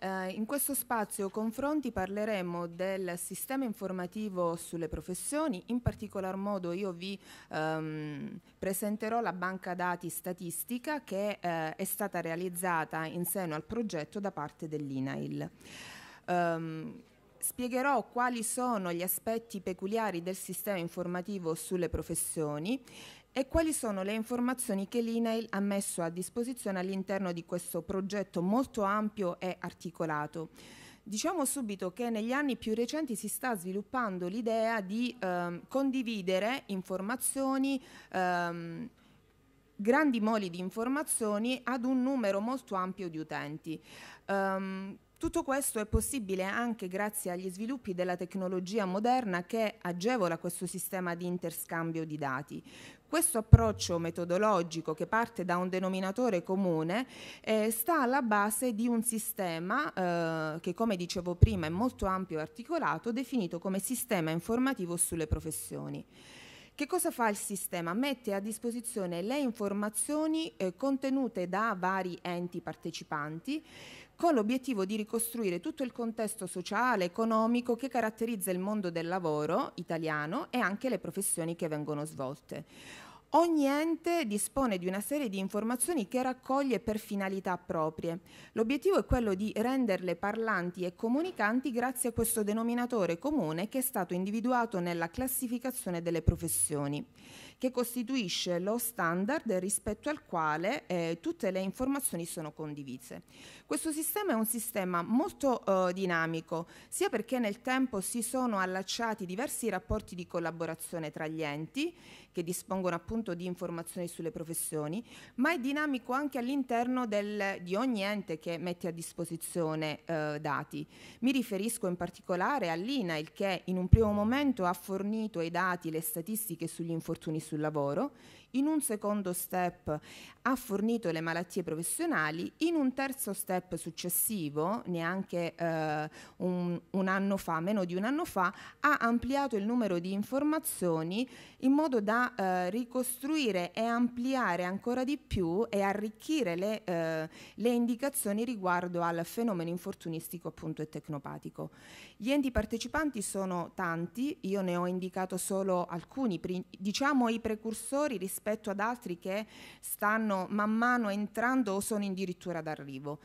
Eh, in questo spazio confronti parleremo del sistema informativo sulle professioni, in particolar modo io vi ehm, presenterò la banca dati statistica che eh, è stata realizzata in seno al progetto da parte dell'INAIL. Um, ehm, spiegherò quali sono gli aspetti peculiari del sistema informativo sulle professioni e quali sono le informazioni che l'INAIL ha messo a disposizione all'interno di questo progetto molto ampio e articolato. Diciamo subito che negli anni più recenti si sta sviluppando l'idea di ehm, condividere informazioni, ehm, grandi moli di informazioni ad un numero molto ampio di utenti. Um, tutto questo è possibile anche grazie agli sviluppi della tecnologia moderna che agevola questo sistema di interscambio di dati. Questo approccio metodologico che parte da un denominatore comune eh, sta alla base di un sistema eh, che come dicevo prima è molto ampio e articolato definito come sistema informativo sulle professioni. Che cosa fa il sistema? Mette a disposizione le informazioni eh, contenute da vari enti partecipanti con l'obiettivo di ricostruire tutto il contesto sociale, economico che caratterizza il mondo del lavoro italiano e anche le professioni che vengono svolte. Ogni ente dispone di una serie di informazioni che raccoglie per finalità proprie. L'obiettivo è quello di renderle parlanti e comunicanti grazie a questo denominatore comune che è stato individuato nella classificazione delle professioni che costituisce lo standard rispetto al quale eh, tutte le informazioni sono condivise. Questo sistema è un sistema molto eh, dinamico, sia perché nel tempo si sono allacciati diversi rapporti di collaborazione tra gli enti, che dispongono appunto di informazioni sulle professioni, ma è dinamico anche all'interno del, di ogni ente che mette a disposizione eh, dati. Mi riferisco in particolare all'INAIL che in un primo momento ha fornito i dati, le statistiche sugli infortuni sul lavoro, in un secondo step ha fornito le malattie professionali, in un terzo step successivo, neanche eh, un, un anno fa, meno di un anno fa, ha ampliato il numero di informazioni in modo da eh, ricostruire e ampliare ancora di più e arricchire le, eh, le indicazioni riguardo al fenomeno infortunistico appunto e tecnopatico. Gli enti partecipanti sono tanti, io ne ho indicato solo alcuni, diciamo i precursori rispetto ad altri che stanno man mano entrando o sono addirittura d'arrivo.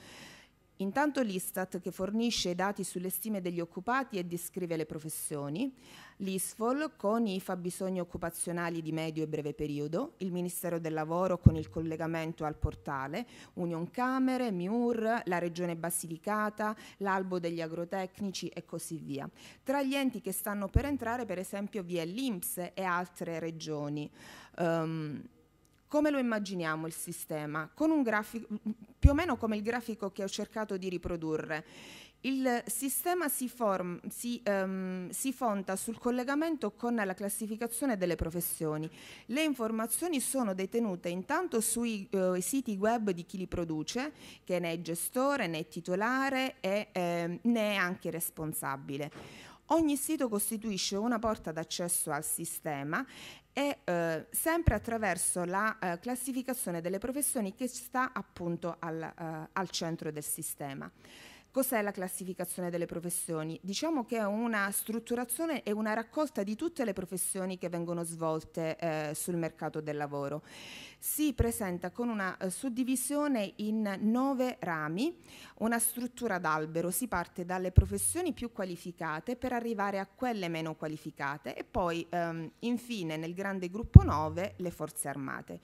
Intanto l'Istat che fornisce i dati sulle stime degli occupati e descrive le professioni, l'ISFOL con i fabbisogni occupazionali di medio e breve periodo, il Ministero del Lavoro con il collegamento al portale, Union Camere, MIUR, la Regione Basilicata, l'Albo degli Agrotecnici e così via. Tra gli enti che stanno per entrare per esempio vi è l'Inps e altre regioni. Um, come lo immaginiamo il sistema? Grafico, mm, mm, più o meno come il grafico che ho cercato di riprodurre. Il sistema si, form, si, um, si, fonda sul collegamento con la classificazione delle professioni. Le informazioni sono detenute intanto sui uh, siti web di chi li produce, che ne è gestore, ne è titolare e eh, ne è anche responsabile. Ogni sito costituisce una porta d'accesso al sistema e eh, sempre attraverso la eh, classificazione delle professioni che sta appunto al, eh, al centro del sistema. Cos'è la classificazione delle professioni? Diciamo che è una strutturazione e una raccolta di tutte le professioni che vengono svolte eh, sul mercato del lavoro. Si presenta con una eh, suddivisione in nove rami, una struttura d'albero, si parte dalle professioni più qualificate per arrivare a quelle meno qualificate e poi ehm, infine nel grande gruppo 9 le forze armate.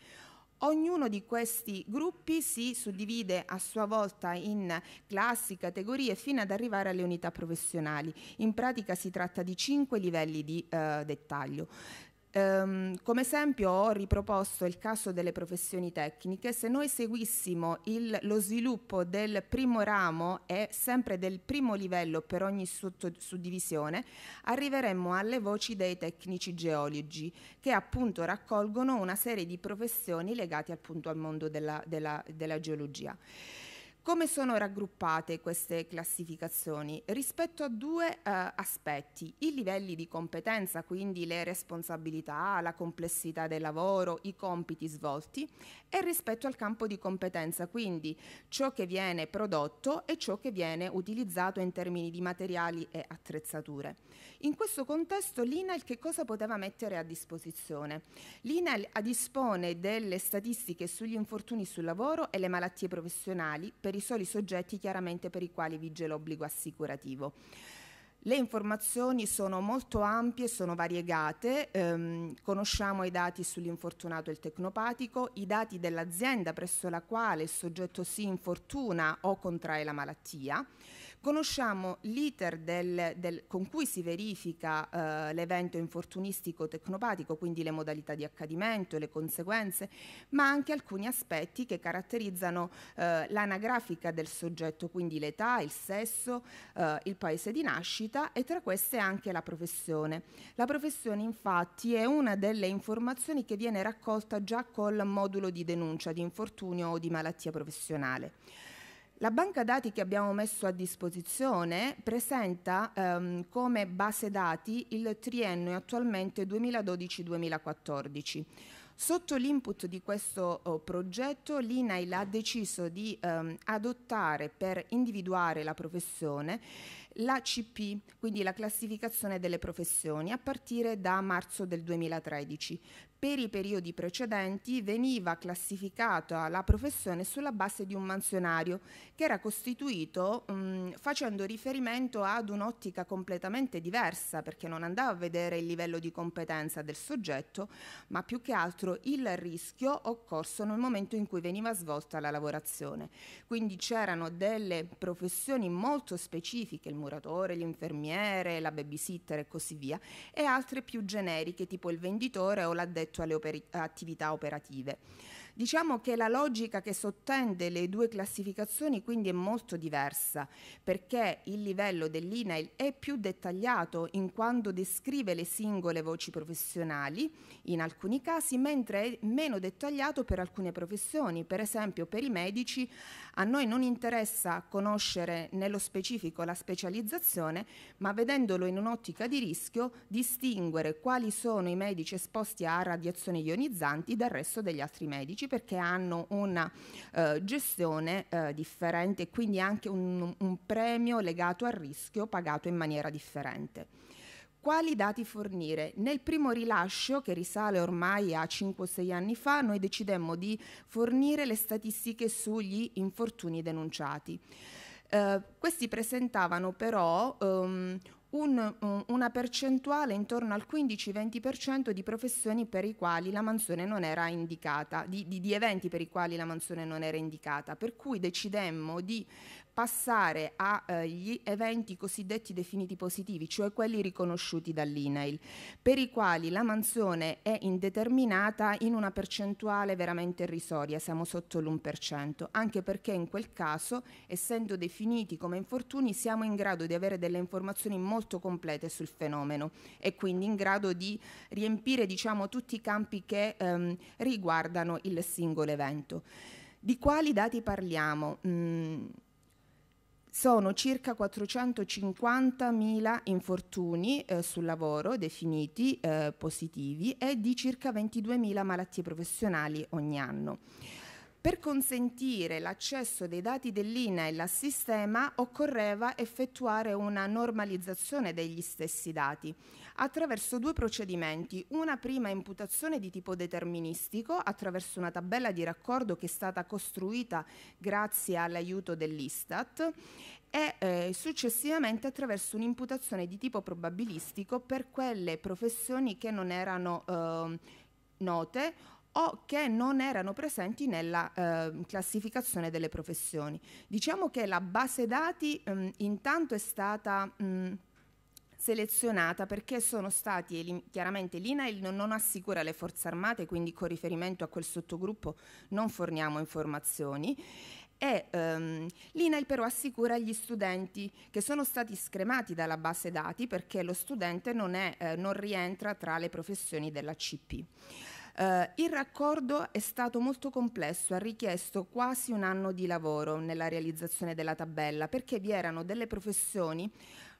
Ognuno di questi gruppi si suddivide a sua volta in classi, categorie fino ad arrivare alle unità professionali. In pratica si tratta di cinque livelli di eh, dettaglio. Um, come esempio ho riproposto il caso delle professioni tecniche, se noi seguissimo il, lo sviluppo del primo ramo e sempre del primo livello per ogni sotto, suddivisione, arriveremmo alle voci dei tecnici geologi che appunto raccolgono una serie di professioni legate appunto al mondo della, della, della geologia. Come sono raggruppate queste classificazioni? Rispetto a due eh, aspetti, i livelli di competenza, quindi le responsabilità, la complessità del lavoro, i compiti svolti, e rispetto al campo di competenza, quindi ciò che viene prodotto e ciò che viene utilizzato in termini di materiali e attrezzature. In questo contesto l'INAL che cosa poteva mettere a disposizione? L'INAL dispone delle statistiche sugli infortuni sul lavoro e le malattie professionali per i i soli soggetti chiaramente per i quali vige l'obbligo assicurativo. Le informazioni sono molto ampie, sono variegate, ehm, conosciamo i dati sull'infortunato e il tecnopatico, i dati dell'azienda presso la quale il soggetto si infortuna o contrae la malattia, Conosciamo l'iter del, del, con cui si verifica eh, l'evento infortunistico tecnopatico, quindi le modalità di accadimento, e le conseguenze, ma anche alcuni aspetti che caratterizzano eh, l'anagrafica del soggetto, quindi l'età, il sesso, eh, il paese di nascita e tra queste anche la professione. La professione infatti è una delle informazioni che viene raccolta già col modulo di denuncia di infortunio o di malattia professionale. La banca dati che abbiamo messo a disposizione presenta ehm, come base dati il triennio attualmente 2012-2014. Sotto l'input di questo oh, progetto l'INAIL ha deciso di ehm, adottare per individuare la professione la CP, quindi la classificazione delle professioni, a partire da marzo del 2013. Per i periodi precedenti veniva classificata la professione sulla base di un mansionario che era costituito mh, facendo riferimento ad un'ottica completamente diversa perché non andava a vedere il livello di competenza del soggetto ma più che altro il rischio occorso nel momento in cui veniva svolta la lavorazione. Quindi c'erano delle professioni molto specifiche, il muratore, l'infermiere, la babysitter e così via e altre più generiche tipo il venditore o l'addetto rispetto alle operi- attività operative. Diciamo che la logica che sottende le due classificazioni quindi è molto diversa, perché il livello dell'INAIL è più dettagliato in quanto descrive le singole voci professionali in alcuni casi, mentre è meno dettagliato per alcune professioni. Per esempio per i medici a noi non interessa conoscere nello specifico la specializzazione, ma vedendolo in un'ottica di rischio distinguere quali sono i medici esposti a radiazioni ionizzanti dal resto degli altri medici perché hanno una eh, gestione eh, differente e quindi anche un, un premio legato al rischio pagato in maniera differente quali dati fornire. Nel primo rilascio, che risale ormai a 5-6 anni fa, noi decidemmo di fornire le statistiche sugli infortuni denunciati. Eh, questi presentavano però um, un, mm, una percentuale intorno al 15-20% di professioni per i quali la mansione non era indicata, di, di, di, eventi per i quali la mansione non era indicata, per cui decidemmo di passare agli eh, eventi cosiddetti definiti positivi, cioè quelli riconosciuti dall'INAIL, per i quali la mansione è indeterminata in una percentuale veramente irrisoria, siamo sotto l'1%, anche perché in quel caso, essendo definiti come infortuni, siamo in grado di avere delle informazioni molto complete sul fenomeno e quindi in grado di riempire diciamo, tutti i campi che ehm, riguardano il singolo evento. Di quali dati parliamo? Mm, sono circa 450.000 infortuni eh, sul lavoro definiti eh, positivi e di circa 22.000 malattie professionali ogni anno. Per consentire l'accesso dei dati dell'INAEL al sistema occorreva effettuare una normalizzazione degli stessi dati, attraverso due procedimenti, una prima imputazione di tipo deterministico attraverso una tabella di raccordo che è stata costruita grazie all'aiuto dell'Istat e eh, successivamente attraverso un'imputazione di tipo probabilistico per quelle professioni che non erano eh, note o che non erano presenti nella eh, classificazione delle professioni. Diciamo che la base dati mh, ehm, intanto è stata mh, selezionata perché sono stati chiaramente l'INAIL non, assicura le forze armate, quindi con riferimento a quel sottogruppo non forniamo informazioni. E um, l'INAIL però assicura gli studenti che sono stati scremati dalla base dati perché lo studente non, è, eh, non rientra tra le professioni della CP. Uh, eh, il raccordo è stato molto complesso, ha richiesto quasi un anno di lavoro nella realizzazione della tabella perché vi erano delle professioni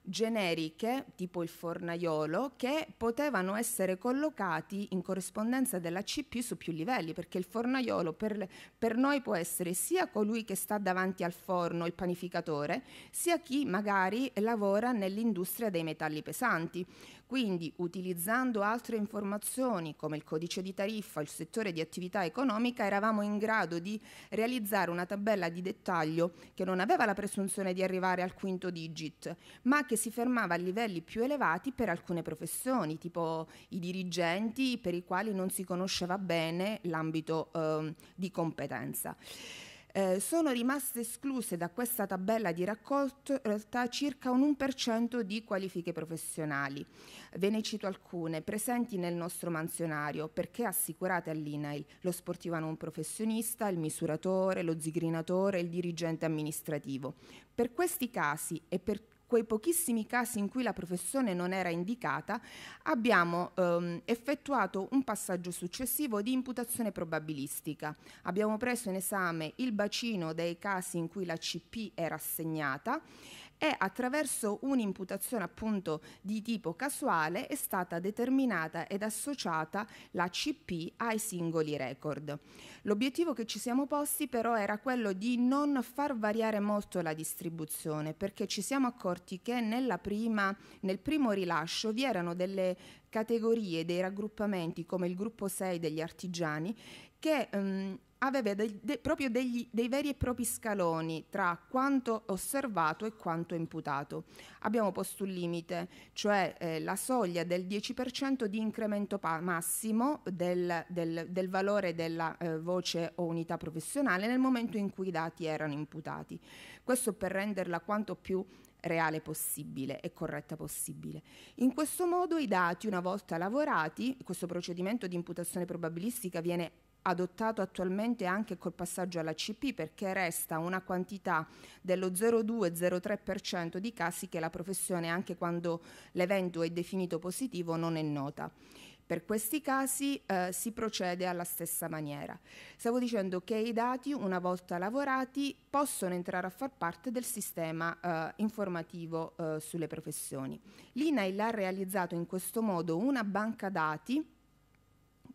generiche, tipo il fornaiolo, che potevano essere collocati in corrispondenza della CPU su più livelli, perché il fornaiolo per, per, noi può essere sia colui che sta davanti al forno, il panificatore, sia chi magari lavora nell'industria dei metalli pesanti. Quindi, utilizzando altre informazioni come il codice di tariffa, il settore di attività economica, eravamo in grado di realizzare una tabella di dettaglio che non aveva la presunzione di arrivare al quinto digit, ma che si fermava a livelli più elevati per alcune professioni, tipo i dirigenti per i quali non si conosceva bene l'ambito eh, di competenza. Eh, sono rimaste escluse da questa tabella di raccolta circa un 1% di qualifiche professionali. Ve ne cito alcune presenti nel nostro mansionario perché assicurate all'INAIL lo sportivo non professionista, il misuratore, lo zigrinatore, il dirigente amministrativo. Per questi casi e per quei pochissimi casi in cui la professione non era indicata, abbiamo ehm, effettuato un passaggio successivo di imputazione probabilistica. Abbiamo preso in esame il bacino dei casi in cui la CP era assegnata e attraverso un'imputazione appunto di tipo casuale è stata determinata ed associata la CP ai singoli record. L'obiettivo che ci siamo posti però era quello di non far variare molto la distribuzione perché ci siamo accorti che prima, nel primo rilascio vi erano delle categorie, dei raggruppamenti come il gruppo 6 degli artigiani che ehm, aveva de- de- proprio degli, dei veri e propri scaloni tra quanto osservato e quanto imputato. Abbiamo posto un limite, cioè eh, la soglia del 10% di incremento pa- massimo del, del, del, valore della eh, voce o unità professionale nel momento in cui i dati erano imputati. Questo per renderla quanto più reale possibile e corretta possibile. In questo modo i dati, una volta lavorati, questo procedimento di imputazione probabilistica viene adottato attualmente anche col passaggio alla CP perché resta una quantità dello 0,2-0,3% di casi che la professione, anche quando l'evento è definito positivo, non è nota. Per questi casi eh, si procede alla stessa maniera. Stavo dicendo che i dati, una volta lavorati, possono entrare a far parte del sistema eh, informativo eh, sulle professioni. L'INAIL ha realizzato in questo modo una banca dati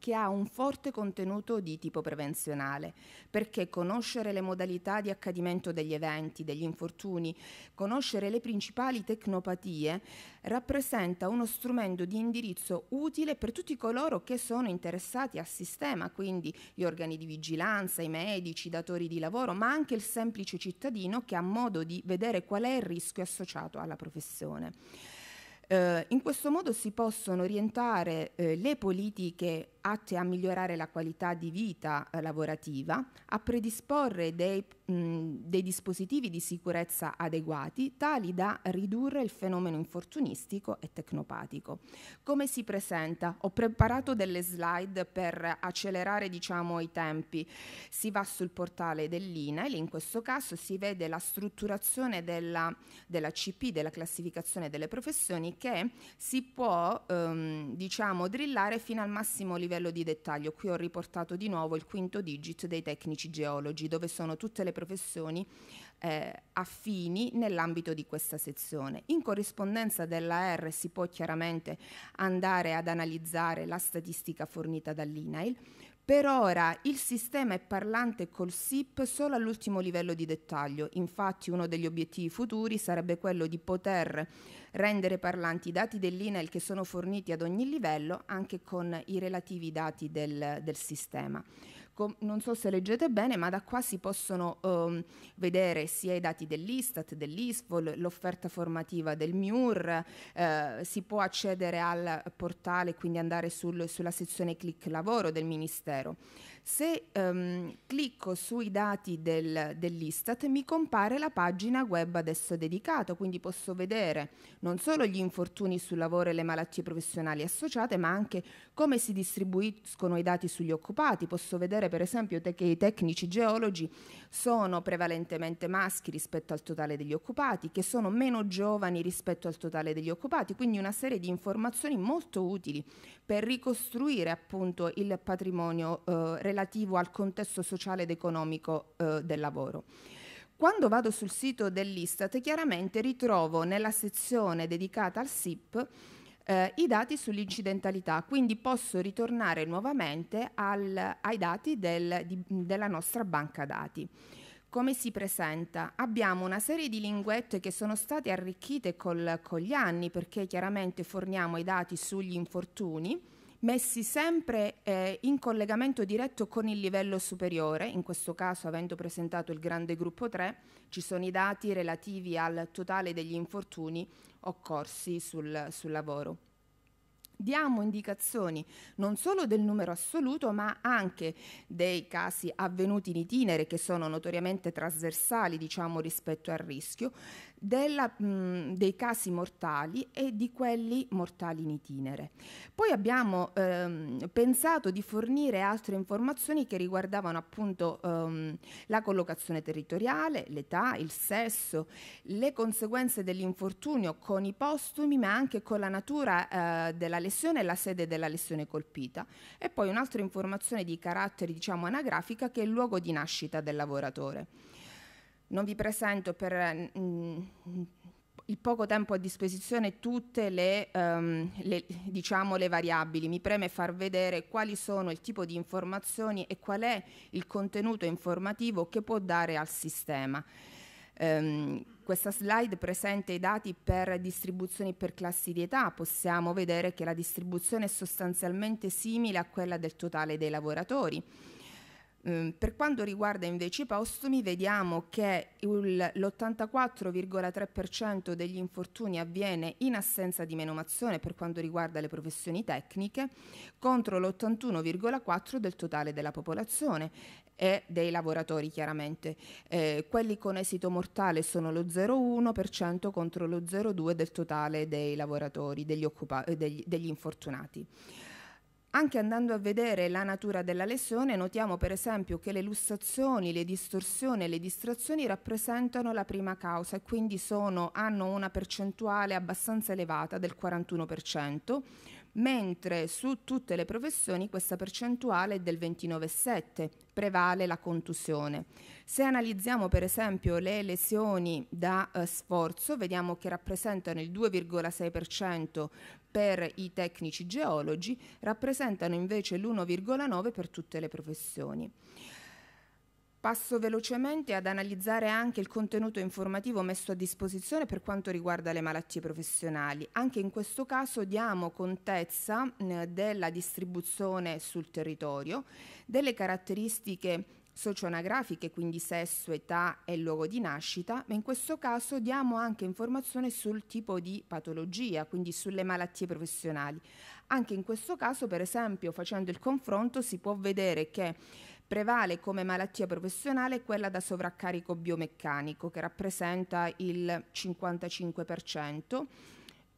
che ha un forte contenuto di tipo prevenzionale, perché conoscere le modalità di accadimento degli eventi, degli infortuni, conoscere le principali tecnopatie rappresenta uno strumento di indirizzo utile per tutti coloro che sono interessati al sistema, quindi gli organi di vigilanza, i medici, i datori di lavoro, ma anche il semplice cittadino che ha modo di vedere qual è il rischio associato alla professione. Eh, in questo modo si possono orientare eh, le politiche atte a migliorare la qualità di vita eh, lavorativa, a predisporre dei mh, dei dispositivi di sicurezza adeguati tali da ridurre il fenomeno infortunistico e tecnopatico. Come si presenta? Ho preparato delle slide per accelerare diciamo, i tempi. Si va sul portale dell'INAIL, in questo caso si vede la strutturazione della, della CP, della classificazione delle professioni che si può ehm, diciamo, drillare fino al massimo livello di dettaglio. Qui ho riportato di nuovo il quinto digit dei tecnici geologi, dove sono tutte le professioni eh, affini nell'ambito di questa sezione. In corrispondenza della R si può chiaramente andare ad analizzare la statistica fornita dall'INAIL, per ora il sistema è parlante col SIP solo all'ultimo livello di dettaglio, infatti uno degli obiettivi futuri sarebbe quello di poter rendere parlanti i dati dell'INAIL che sono forniti ad ogni livello anche con i relativi dati del, del sistema. Com- ecco, non so se leggete bene, ma da qua si possono um, vedere sia i dati dell'Istat, dell'ISFOL, l'offerta formativa del MIUR, eh, si può accedere al portale, quindi andare sul, sulla sezione click lavoro del Ministero. Se ehm, clicco sui dati del, dell'Istat mi compare la pagina web ad esso dedicato, quindi posso vedere non solo gli infortuni sul lavoro e le malattie professionali associate, ma anche come si distribuiscono i dati sugli occupati. Posso vedere per esempio te- che i tecnici geologi sono prevalentemente maschi rispetto al totale degli occupati, che sono meno giovani rispetto al totale degli occupati, quindi una serie di informazioni molto utili per ricostruire appunto il patrimonio eh, relativo al contesto sociale ed economico eh, del lavoro. Quando vado sul sito dell'Istat chiaramente ritrovo nella sezione dedicata al SIP eh, i dati sull'incidentalità, quindi posso ritornare nuovamente al, ai dati del, di, della nostra banca dati come si presenta? Abbiamo una serie di linguette che sono state arricchite col, con gli anni perché chiaramente forniamo i dati sugli infortuni messi sempre eh, in collegamento diretto con il livello superiore, in questo caso avendo presentato il grande gruppo 3, ci sono i dati relativi al totale degli infortuni occorsi sul, sul lavoro diamo indicazioni non solo del numero assoluto, ma anche dei casi avvenuti in itinere che sono notoriamente trasversali, diciamo, rispetto al rischio, della, mh, dei casi mortali e di quelli mortali in itinere. Poi abbiamo ehm, pensato di fornire altre informazioni che riguardavano appunto ehm, la collocazione territoriale, l'età, il sesso, le conseguenze dell'infortunio con i postumi ma anche con la natura eh, della lesione e la sede della lesione colpita e poi un'altra informazione di carattere diciamo anagrafica che è il luogo di nascita del lavoratore. Non vi presento per mh, mm, mm, il poco tempo a disposizione tutte le, um, le, diciamo, le variabili. Mi preme far vedere quali sono il tipo di informazioni e qual è il contenuto informativo che può dare al sistema. Um, questa slide presenta i dati per distribuzioni per classi di età. Possiamo vedere che la distribuzione è sostanzialmente simile a quella del totale dei lavoratori Ehm, per quanto riguarda invece i postumi, vediamo che l'84,3% degli infortuni avviene in assenza di menomazione per quanto riguarda le professioni tecniche, contro l'81,4% del totale della popolazione e dei lavoratori chiaramente. Eh, quelli con esito mortale sono lo 0,1% contro lo 0,2% del totale dei lavoratori, degli, degli, degli infortunati. Anche andando a vedere la natura della lesione, notiamo per esempio che le lussazioni, le distorsioni e le distrazioni rappresentano la prima causa e quindi sono, hanno una percentuale abbastanza elevata del 41%, mentre su tutte le professioni questa percentuale è del 29,7, prevale la contusione. Se analizziamo per esempio le lesioni da eh, sforzo, vediamo che rappresentano il 2,6% per i tecnici geologi, rappresentano invece l'1,9% per tutte le professioni. Passo velocemente ad analizzare anche il contenuto informativo messo a disposizione per quanto riguarda le malattie professionali. Anche in questo caso diamo contezza della distribuzione sul territorio, delle caratteristiche socioanagrafiche, quindi sesso, età e luogo di nascita, ma in questo caso diamo anche informazione sul tipo di patologia, quindi sulle malattie professionali. Anche in questo caso, per esempio, facendo il confronto si può vedere che Prevale come malattia professionale quella da sovraccarico biomeccanico che rappresenta il 55%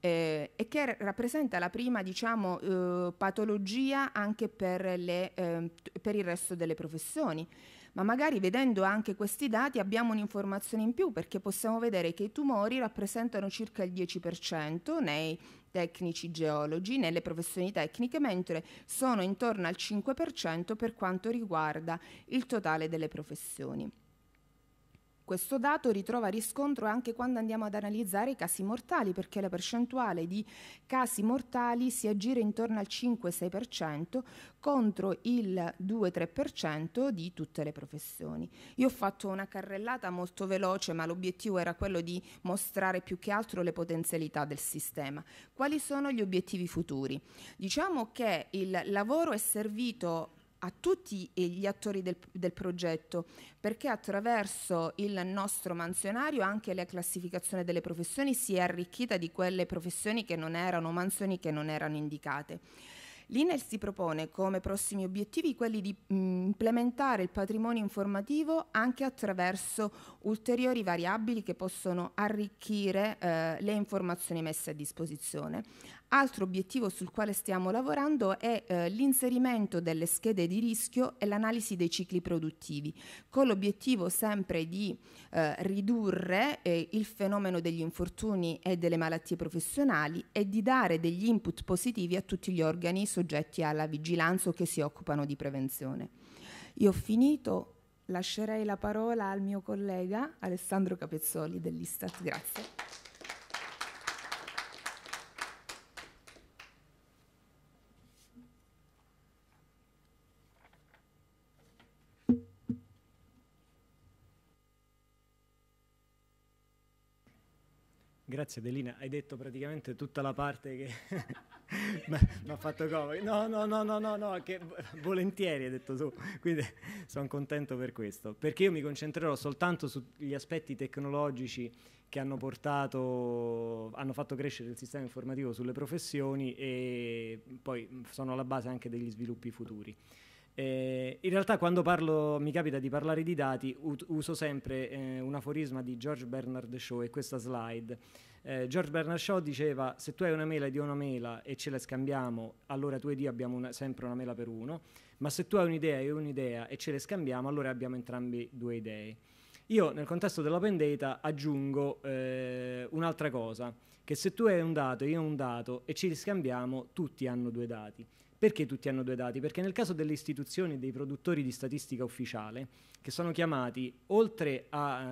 eh, e che rappresenta la prima diciamo, eh, patologia anche per, le, eh, per il resto delle professioni. Ma magari vedendo anche questi dati abbiamo un'informazione in più perché possiamo vedere che i tumori rappresentano circa il 10% nei tecnici geologi nelle professioni tecniche, mentre sono intorno al 5% per quanto riguarda il totale delle professioni. Questo dato ritrova riscontro anche quando andiamo ad analizzare i casi mortali, perché la percentuale di casi mortali si aggira intorno al 5-6% contro il 2-3% di tutte le professioni. Io ho fatto una carrellata molto veloce, ma l'obiettivo era quello di mostrare più che altro le potenzialità del sistema. Quali sono gli obiettivi futuri? Diciamo che il lavoro è servito a tutti gli attori del, del, progetto, perché attraverso il nostro mansionario anche la classificazione delle professioni si è arricchita di quelle professioni che non erano mansioni, che non erano indicate. L'INEL si propone come prossimi obiettivi quelli di mm, implementare il patrimonio informativo anche attraverso ulteriori variabili che possono arricchire eh, le informazioni messe a disposizione, Altro obiettivo sul quale stiamo lavorando è eh, l'inserimento delle schede di rischio e l'analisi dei cicli produttivi, con l'obiettivo sempre di eh, ridurre eh, il fenomeno degli infortuni e delle malattie professionali e di dare degli input positivi a tutti gli organi soggetti alla vigilanza o che si occupano di prevenzione. Io ho finito, lascerei la parola al mio collega Alessandro Capezzoli dell'Istat. Grazie. Grazie Adelina, hai detto praticamente tutta la parte che mi ha fatto comodo. No, no, no, no, no, no che volentieri hai detto tu, quindi sono contento per questo, perché io mi concentrerò soltanto sugli aspetti tecnologici che hanno portato, hanno fatto crescere il sistema informativo sulle professioni e poi sono alla base anche degli sviluppi futuri. Eh, in realtà quando parlo, mi capita di parlare di dati, ut- uso sempre eh, un aforisma di George Bernard Shaw e questa slide. Eh, George Bernard Shaw diceva se tu hai una mela e io una mela e ce la scambiamo, allora tu ed io abbiamo una, sempre una mela per uno, ma se tu hai un'idea e io un'idea e ce le scambiamo, allora abbiamo entrambi due idee. Io nel contesto dell'open data aggiungo eh, un'altra cosa, che se tu hai un dato e io ho un dato e ce li scambiamo, tutti hanno due dati. Perché tutti hanno due dati? Perché nel caso delle istituzioni e dei produttori di statistica ufficiale, che sono chiamati, oltre a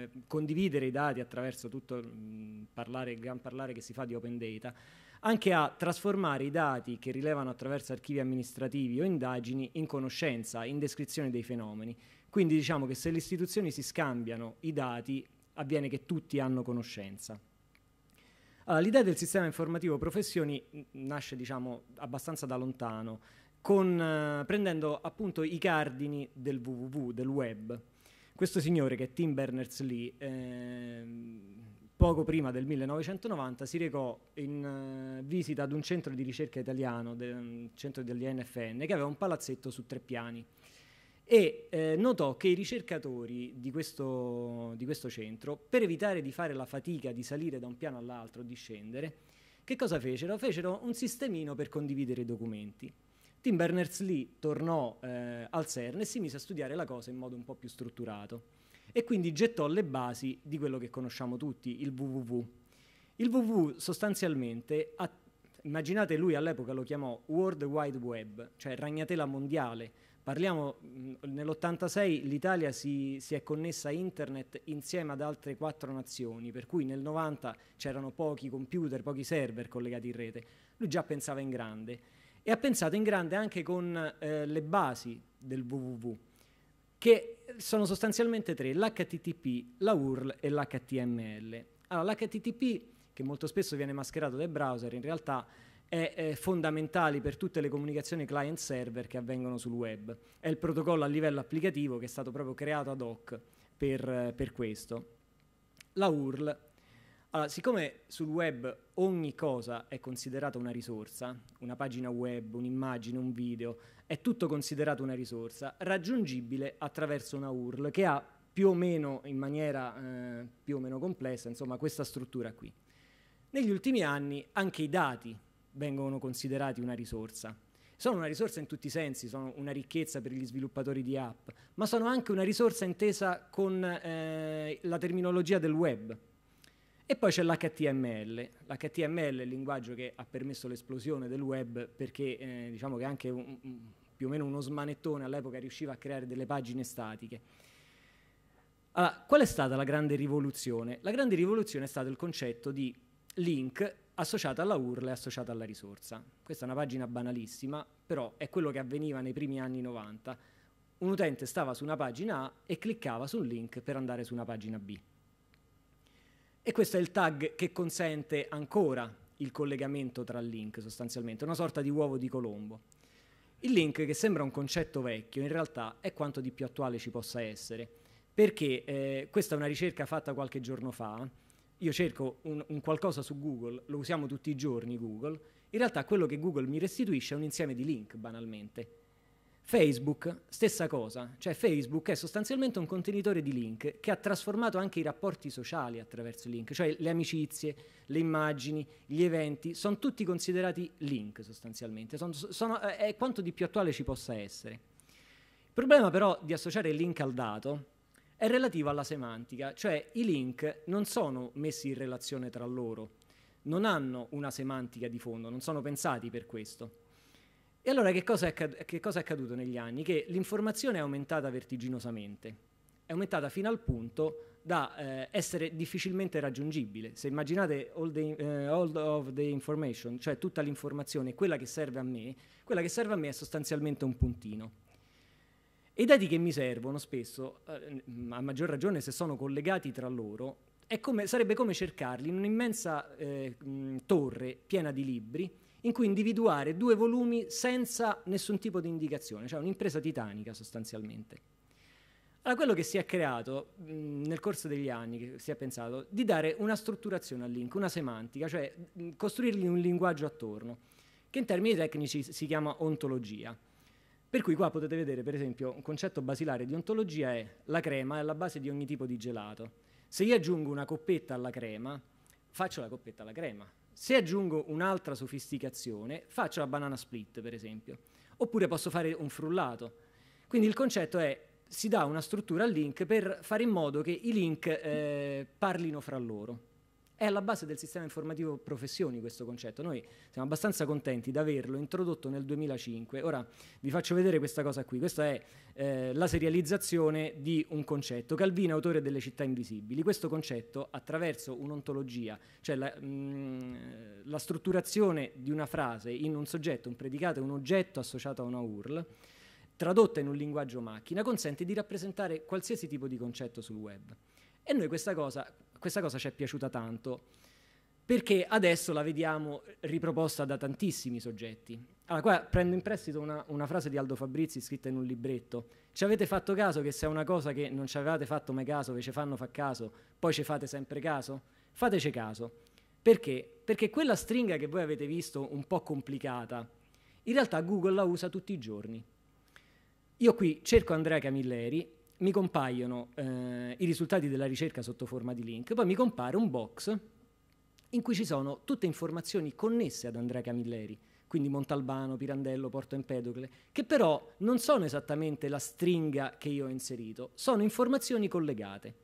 eh, condividere i dati attraverso tutto mh, parlare, il gran parlare che si fa di open data, anche a trasformare i dati che rilevano attraverso archivi amministrativi o indagini in conoscenza, in descrizione dei fenomeni. Quindi diciamo che se le istituzioni si scambiano i dati, avviene che tutti hanno conoscenza l'idea del sistema informativo professioni nasce, diciamo, abbastanza da lontano, con, eh, prendendo appunto i cardini del www, del web. Questo signore che è Tim Berners-Lee, eh, poco prima del 1990 si recò in uh, visita ad un centro di ricerca italiano, del centro dell'INFN, che aveva un palazzetto su tre piani e eh, notò che i ricercatori di questo, di questo, centro, per evitare di fare la fatica di salire da un piano all'altro, di scendere, che cosa fecero? Fecero un sistemino per condividere i documenti. Tim Berners-Lee tornò eh, al CERN e si mise a studiare la cosa in modo un po' più strutturato e quindi gettò le basi di quello che conosciamo tutti, il WWW. Il WWW sostanzialmente, immaginate lui all'epoca lo chiamò World Wide Web, cioè ragnatela mondiale, Parliamo, mm, nell'86 l'Italia si, si, è connessa a internet insieme ad altre quattro nazioni, per cui nel 90 c'erano pochi computer, pochi server collegati in rete. Lui già pensava in grande e ha pensato in grande anche con eh, le basi del www, che sono sostanzialmente tre, l'HTTP, la URL e l'HTML. Allora, l'HTTP, che molto spesso viene mascherato dai browser, in realtà e fondamentali per tutte le comunicazioni client-server che avvengono sul web. È il protocollo a livello applicativo che è stato proprio creato ad hoc per, per questo. La URL. Allora, siccome sul web ogni cosa è considerata una risorsa, una pagina web, un'immagine, un video, è tutto considerato una risorsa raggiungibile attraverso una URL che ha più o meno in maniera eh, più o meno complessa, insomma, questa struttura qui. Negli ultimi anni anche i dati vengono considerati una risorsa. Sono una risorsa in tutti i sensi, sono una ricchezza per gli sviluppatori di app, ma sono anche una risorsa intesa con eh, la terminologia del web. E poi c'è l'HTML. L'HTML è il linguaggio che ha permesso l'esplosione del web perché eh, diciamo che anche un, più o meno uno smanettone all'epoca riusciva a creare delle pagine statiche. Allora, ah, qual è stata la grande rivoluzione? La grande rivoluzione è stato il concetto di link associata alla URL e associata alla risorsa. Questa è una pagina banalissima, però è quello che avveniva nei primi anni 90. Un utente stava su una pagina A e cliccava su un link per andare su una pagina B. E questo è il tag che consente ancora il collegamento tra link sostanzialmente, una sorta di uovo di Colombo. Il link, che sembra un concetto vecchio, in realtà è quanto di più attuale ci possa essere, perché eh, questa è una ricerca fatta qualche giorno fa, io cerco un, un qualcosa su Google, lo usiamo tutti i giorni Google, in realtà quello che Google mi restituisce è un insieme di link banalmente. Facebook, stessa cosa, cioè Facebook è sostanzialmente un contenitore di link che ha trasformato anche i rapporti sociali attraverso i link, cioè le amicizie, le immagini, gli eventi, sono tutti considerati link sostanzialmente, sono, sono, eh, è quanto di più attuale ci possa essere. Il problema però di associare il link al dato è relativa alla semantica, cioè i link non sono messi in relazione tra loro, non hanno una semantica di fondo, non sono pensati per questo. E allora che cosa è, accad- che cosa è accaduto negli anni? Che l'informazione è aumentata vertiginosamente, è aumentata fino al punto da eh, essere difficilmente raggiungibile. Se immaginate all, the, eh, all, of the information, cioè tutta l'informazione, quella che serve a me, quella che serve a me è sostanzialmente un puntino. E I dati che mi servono spesso, eh, a maggior ragione se sono collegati tra loro, come, sarebbe come cercarli in un'immensa eh, mh, mm, torre piena di libri in cui individuare due volumi senza nessun tipo di indicazione, cioè un'impresa titanica sostanzialmente. Allora, quello che si è creato mh, mm, nel corso degli anni, che si è pensato, di dare una strutturazione al link, una semantica, cioè mh, mm, costruirgli un linguaggio attorno, che in termini tecnici si chiama ontologia. Per cui qua potete vedere, per esempio, un concetto basilare di ontologia è la crema è alla base di ogni tipo di gelato. Se io aggiungo una coppetta alla crema, faccio la coppetta alla crema. Se aggiungo un'altra sofisticazione, faccio la banana split, per esempio. Oppure posso fare un frullato. Quindi il concetto è si dà una struttura al link per fare in modo che i link eh, parlino fra loro. È alla base del sistema informativo professioni questo concetto. Noi siamo abbastanza contenti di averlo introdotto nel 2005. Ora vi faccio vedere questa cosa qui. Questa è eh, la serializzazione di un concetto. Calvino, autore delle città invisibili. Questo concetto, attraverso un'ontologia, cioè la, mh, mm, la strutturazione di una frase in un soggetto, un predicato e un oggetto associato a una URL, tradotta in un linguaggio macchina, consente di rappresentare qualsiasi tipo di concetto sul web. E noi questa cosa, questa cosa ci è piaciuta tanto perché adesso la vediamo riproposta da tantissimi soggetti. Allora, qua prendo in prestito una, una, frase di Aldo Fabrizi scritta in un libretto. Ci avete fatto caso che se è una cosa che non ci avevate fatto mai caso, che ci fanno fa caso, poi ci fate sempre caso? Fateci caso. Perché? Perché quella stringa che voi avete visto un po' complicata, in realtà Google la usa tutti i giorni. Io qui cerco Andrea Camilleri mi compaiono eh, i risultati della ricerca sotto forma di link, poi mi compare un box in cui ci sono tutte informazioni connesse ad Andrea Camilleri, quindi Montalbano, Pirandello, Porto Empedocle, che però non sono esattamente la stringa che io ho inserito, sono informazioni collegate.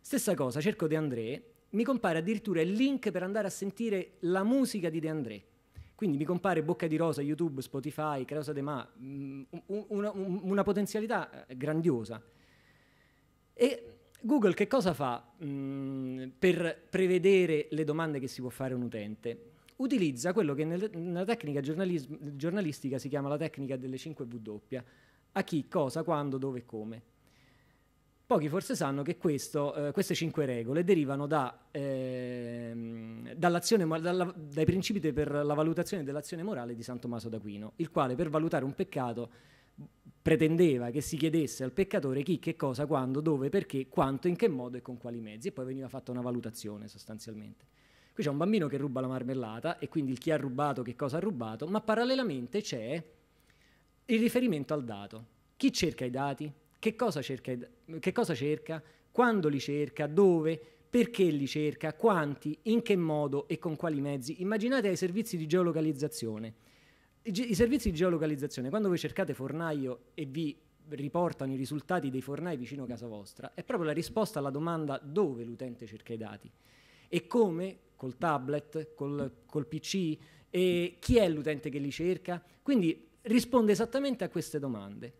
Stessa cosa, cerco De André, mi compare addirittura il link per andare a sentire la musica di De André. Quindi mi compare Bocca di Rosa, YouTube, Spotify, Creosa De Ma, mm, una, una potenzialità eh, grandiosa. E Google che cosa fa mh, mm, per prevedere le domande che si può fare un utente? Utilizza quello che nel, nella tecnica giornalistica si chiama la tecnica delle 5 W, a chi, cosa, quando, dove e come. Pochi forse sanno che questo, eh, queste cinque regole derivano da, eh, dalla, dai principi per la valutazione dell'azione morale di San Tommaso d'Aquino, il quale per valutare un peccato pretendeva che si chiedesse al peccatore chi, che cosa, quando, dove, perché, quanto, in che modo e con quali mezzi e poi veniva fatta una valutazione sostanzialmente. Qui c'è un bambino che ruba la marmellata e quindi chi ha rubato che cosa ha rubato, ma parallelamente c'è il riferimento al dato. Chi cerca i dati? Che cosa cerca? Che cosa cerca? Quando li cerca? Dove? Perché li cerca? Quanti? In che modo e con quali mezzi? Immaginate ai servizi di geolocalizzazione i, servizi di geolocalizzazione, quando voi cercate fornaio e vi riportano i risultati dei fornai vicino a casa vostra, è proprio la risposta alla domanda dove l'utente cerca i dati e come col tablet, col, col PC, chi è l'utente che li cerca. Quindi risponde esattamente a queste domande.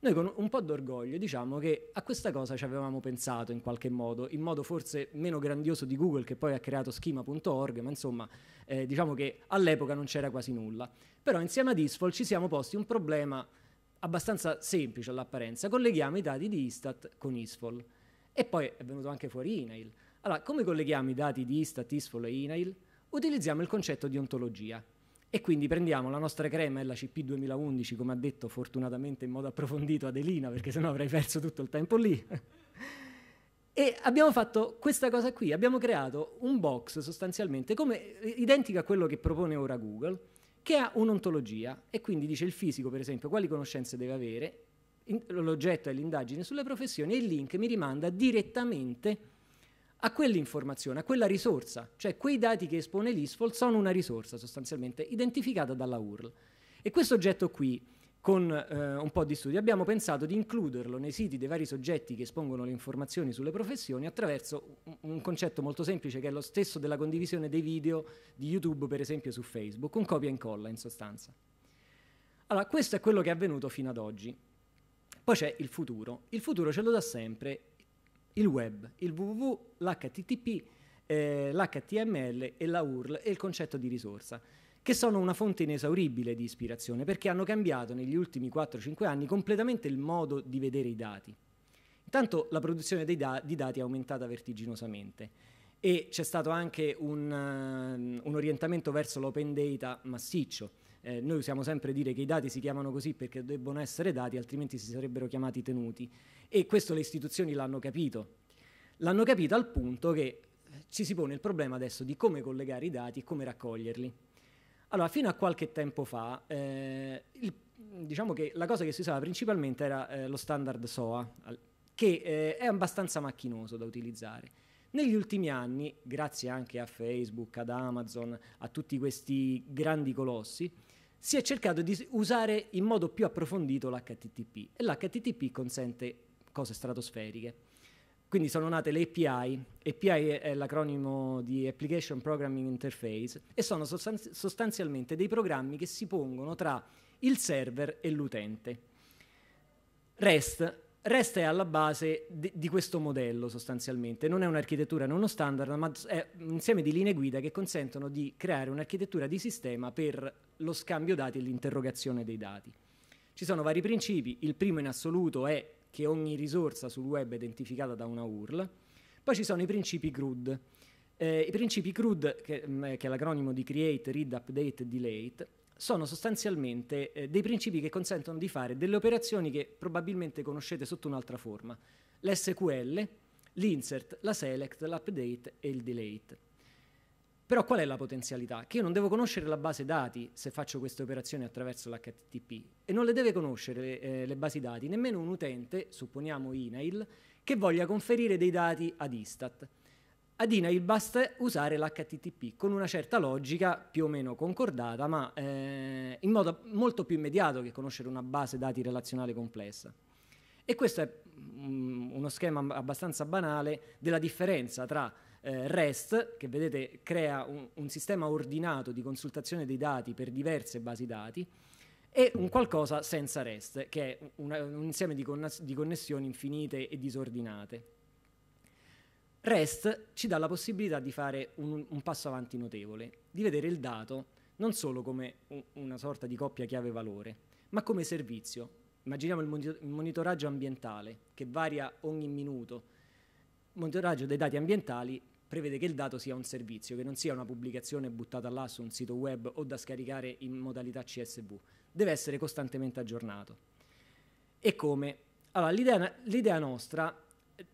Noi con un po' d'orgoglio diciamo che a questa cosa ci avevamo pensato in qualche modo, in modo forse meno grandioso di Google che poi ha creato schema.org, ma insomma eh, diciamo che all'epoca non c'era quasi nulla. Però insieme a Disfall ci siamo posti un problema abbastanza semplice all'apparenza, colleghiamo i dati di Istat con Isfall e poi è venuto anche fuori Inail. Allora, come colleghiamo i dati di Istat, Isfall e Inail? Utilizziamo il concetto di ontologia, e quindi prendiamo la nostra crema la CP 2011, come ha detto fortunatamente in modo approfondito Adelina, perché sennò avrei perso tutto il tempo lì. e abbiamo fatto questa cosa qui, abbiamo creato un box sostanzialmente come, eh, identico a quello che propone ora Google, che ha un'ontologia e quindi dice il fisico, per esempio, quali conoscenze deve avere, l'oggetto è l'indagine sulle professioni e il link mi rimanda direttamente a quell'informazione, a quella risorsa, cioè quei dati che espone l'ISFOL sono una risorsa sostanzialmente identificata dalla URL. E questo oggetto qui, con eh, un po' di studio, abbiamo pensato di includerlo nei siti dei vari soggetti che espongono le informazioni sulle professioni attraverso un concetto molto semplice che è lo stesso della condivisione dei video di YouTube, per esempio su Facebook, un copia e incolla in sostanza. Allora, questo è quello che è avvenuto fino ad oggi. Poi c'è il futuro. Il futuro ce lo dà sempre il web, il www, l'http, eh, l'html e la URL e il concetto di risorsa che sono una fonte inesauribile di ispirazione perché hanno cambiato negli ultimi 4-5 anni completamente il modo di vedere i dati. Intanto la produzione da- di dati è aumentata vertiginosamente e c'è stato anche un, uh, un orientamento verso l'open data massiccio eh, noi usiamo sempre dire che i dati si chiamano così perché debbono essere dati, altrimenti si sarebbero chiamati tenuti. E questo le istituzioni l'hanno capito. L'hanno capito al punto che eh, ci si pone il problema adesso di come collegare i dati e come raccoglierli. Allora, fino a qualche tempo fa, eh, il, diciamo che la cosa che si usava principalmente era eh, lo standard SOA, che eh, è abbastanza macchinoso da utilizzare. Negli ultimi anni, grazie anche a Facebook, ad Amazon, a tutti questi grandi colossi, si è cercato di usare in modo più approfondito l'HTTP e l'HTTP consente cose stratosferiche. Quindi sono nate le API, API è l'acronimo di Application Programming Interface, e sono sostanzialmente dei programmi che si pongono tra il server e l'utente. REST resta alla base di, di, questo modello sostanzialmente, non è un'architettura, non uno standard, ma è un insieme di linee guida che consentono di creare un'architettura di sistema per lo scambio dati e l'interrogazione dei dati. Ci sono vari principi, il primo in assoluto è che ogni risorsa sul web è identificata da una URL, poi ci sono i principi CRUD. Eh, I principi CRUD, che, mm, eh, che è l'acronimo di Create, Read, Update, Delete, sono sostanzialmente eh, dei principi che consentono di fare delle operazioni che probabilmente conoscete sotto un'altra forma, l'SQL, l'insert, la select, l'update e il delete. Però qual è la potenzialità? Che io non devo conoscere la base dati se faccio queste operazioni attraverso l'HTTP e non le deve conoscere eh, le basi dati nemmeno un utente, supponiamo email, che voglia conferire dei dati ad Istat ad Inail basta usare l'HTTP con una certa logica più o meno concordata, ma eh, in modo molto più immediato che conoscere una base dati relazionale complessa. E questo è mh, mm, uno schema abbastanza banale della differenza tra eh, REST, che vedete crea un, un sistema ordinato di consultazione dei dati per diverse basi dati, e un qualcosa senza REST, che è una, un insieme di, connes- di, connessioni infinite e disordinate. REST ci dà la possibilità di fare un, un, passo avanti notevole, di vedere il dato non solo come una sorta di coppia chiave-valore, ma come servizio. Immaginiamo il monitoraggio ambientale che varia ogni minuto. Il monitoraggio dei dati ambientali prevede che il dato sia un servizio, che non sia una pubblicazione buttata là su un sito web o da scaricare in modalità CSV. Deve essere costantemente aggiornato. E come? Allora, l'idea, l'idea nostra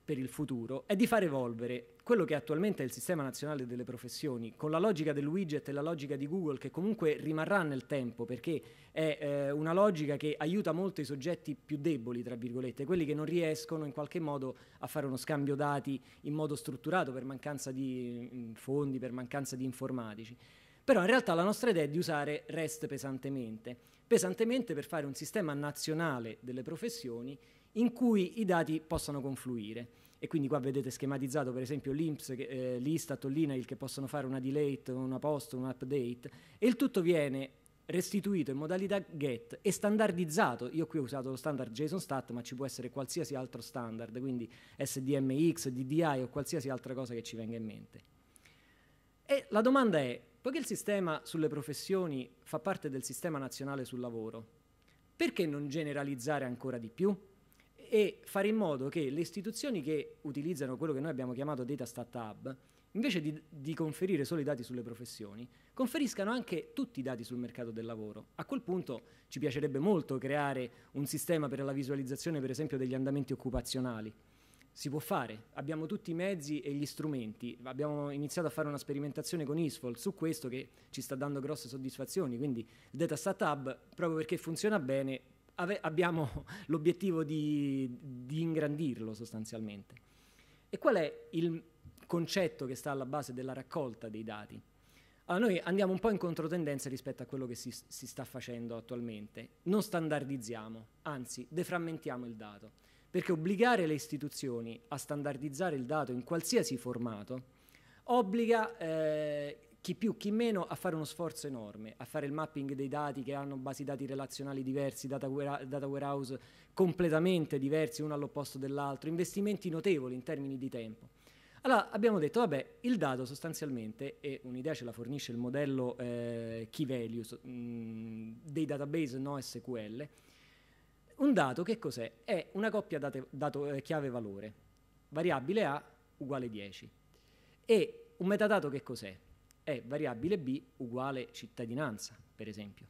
per il futuro è di far evolvere quello che attualmente è il sistema nazionale delle professioni, con la logica del widget e la logica di Google che comunque rimarrà nel tempo perché è eh, una logica che aiuta molto i soggetti più deboli, tra virgolette, quelli che non riescono in qualche modo a fare uno scambio dati in modo strutturato per mancanza di mm, fondi, per mancanza di informatici. Però in realtà la nostra idea è di usare REST pesantemente, pesantemente per fare un sistema nazionale delle professioni in cui i dati possano confluire. E quindi qua vedete schematizzato per esempio l'INPS, eh, l'Istat o l'INAIL che possono fare una delete, una post, un update e il tutto viene restituito in modalità get e standardizzato. Io qui ho usato lo standard JSON-STAT, ma ci può essere qualsiasi altro standard, quindi SDMX, DDI o qualsiasi altra cosa che ci venga in mente. E la domanda è, poiché il sistema sulle professioni fa parte del sistema nazionale sul lavoro, perché non generalizzare ancora di più? e fare in modo che le istituzioni che utilizzano quello che noi abbiamo chiamato data stat hub, invece di, di, conferire solo i dati sulle professioni, conferiscano anche tutti i dati sul mercato del lavoro. A quel punto ci piacerebbe molto creare un sistema per la visualizzazione, per esempio, degli andamenti occupazionali. Si può fare, abbiamo tutti i mezzi e gli strumenti, abbiamo iniziato a fare una sperimentazione con ISFOL su questo che ci sta dando grosse soddisfazioni, quindi il Data Stat Hub, proprio perché funziona bene, ave- abbiamo l'obiettivo di, di ingrandirlo sostanzialmente. E qual è il concetto che sta alla base della raccolta dei dati? Allora, noi andiamo un po' in controtendenza rispetto a quello che si, si, sta facendo attualmente. Non standardizziamo, anzi deframmentiamo il dato, perché obbligare le istituzioni a standardizzare il dato in qualsiasi formato obbliga eh, chi più chi meno a fare uno sforzo enorme, a fare il mapping dei dati che hanno basi dati relazionali diversi, data, warehouse completamente diversi uno all'opposto dell'altro, investimenti notevoli in termini di tempo. Allora abbiamo detto, vabbè, il dato sostanzialmente, e un'idea ce la fornisce il modello eh, key value mh, mm, dei database NoSQL, un dato che cos'è? È una coppia date, dato, eh, chiave-valore, variabile A uguale 10. E un metadato che cos'è? è variabile b uguale cittadinanza, per esempio.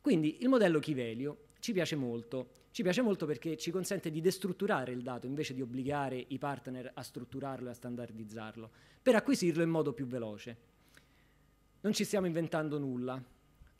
Quindi il modello Chivelio ci piace molto, ci piace molto perché ci consente di destrutturare il dato invece di obbligare i partner a strutturarlo e a standardizzarlo, per acquisirlo in modo più veloce. Non ci stiamo inventando nulla,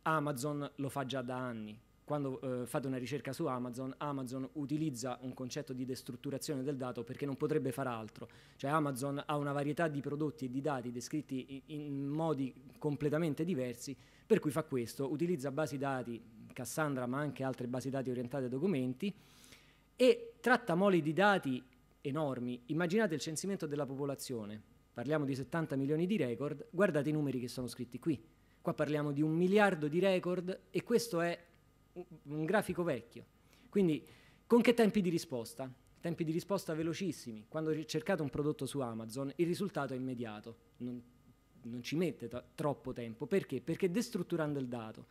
Amazon lo fa già da anni, quando eh, fate una ricerca su Amazon, Amazon utilizza un concetto di destrutturazione del dato perché non potrebbe fare altro. Cioè Amazon ha una varietà di prodotti e di dati descritti in, in modi completamente diversi, per cui fa questo, utilizza basi dati, Cassandra, ma anche altre basi dati orientate a documenti, e tratta moli di dati enormi. Immaginate il censimento della popolazione, parliamo di 70 milioni di record, guardate i numeri che sono scritti qui. Qua parliamo di un miliardo di record e questo è un grafico vecchio. Quindi con che tempi di risposta? Tempi di risposta velocissimi. Quando cercate un prodotto su Amazon il risultato è immediato, non, non ci mette t- troppo tempo. Perché? Perché destrutturando il dato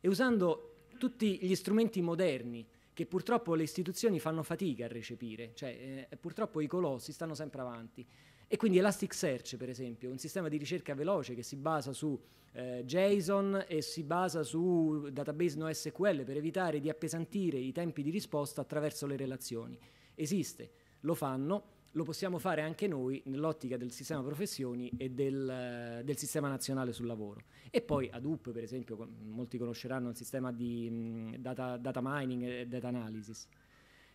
e usando tutti gli strumenti moderni che purtroppo le istituzioni fanno fatica a recepire, cioè eh, purtroppo i colossi stanno sempre avanti. E quindi Elasticsearch, per esempio, è un sistema di ricerca veloce che si basa su eh, JSON e si basa su database NoSQL per evitare di appesantire i tempi di risposta attraverso le relazioni. Esiste, lo fanno, lo possiamo fare anche noi nell'ottica del sistema professioni e del, eh, del, sistema nazionale sul lavoro. E poi Hadoop, per esempio, molti conosceranno il sistema di mh, mm, data, data mining e data analysis.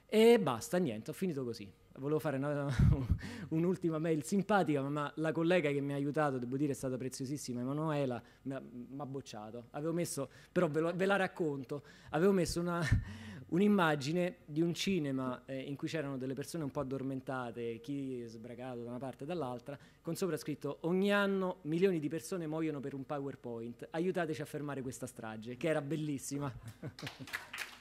E basta, niente, ho finito così volevo fare una, un'ultima mail simpatica, ma la collega che mi ha aiutato, devo dire, è stata preziosissima, Emanuela, mi ha bocciato. Avevo messo, però ve, lo, ve la racconto, avevo messo una, un'immagine di un cinema eh, in cui c'erano delle persone un po' addormentate, chi sbracato da una parte e dall'altra, con sopra scritto ogni anno milioni di persone muoiono per un PowerPoint, aiutateci a fermare questa strage, che era bellissima.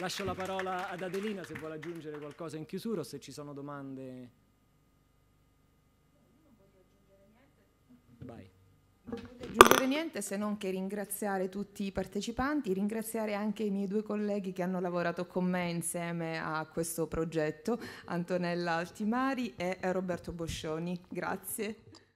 Lascio la parola ad Adelina se vuole aggiungere qualcosa in chiusura o se ci sono domande. Vai. Non voglio aggiungere niente se non che ringraziare tutti i partecipanti, ringraziare anche i miei due colleghi che hanno lavorato con me insieme a questo progetto, Antonella Altimari e Roberto Boscioni. Grazie.